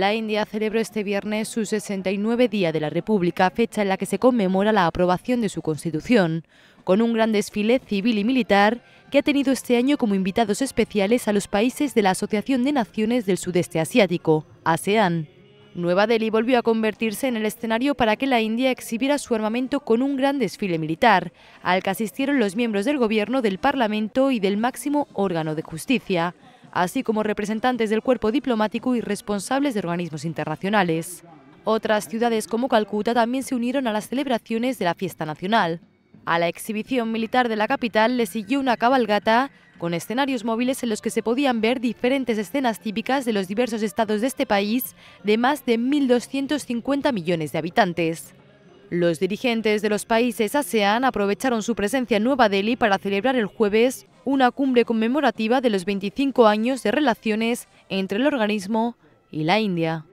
La India celebró este viernes su 69 Día de la República, fecha en la que se conmemora la aprobación de su constitución, con un gran desfile civil y militar que ha tenido este año como invitados especiales a los países de la Asociación de Naciones del Sudeste Asiático, ASEAN. Nueva Delhi volvió a convertirse en el escenario para que la India exhibiera su armamento con un gran desfile militar, al que asistieron los miembros del gobierno, del Parlamento y del máximo órgano de justicia así como representantes del cuerpo diplomático y responsables de organismos internacionales. Otras ciudades como Calcuta también se unieron a las celebraciones de la fiesta nacional. A la exhibición militar de la capital le siguió una cabalgata con escenarios móviles en los que se podían ver diferentes escenas típicas de los diversos estados de este país de más de 1.250 millones de habitantes. Los dirigentes de los países ASEAN aprovecharon su presencia en Nueva Delhi para celebrar el jueves una cumbre conmemorativa de los 25 años de relaciones entre el organismo y la India.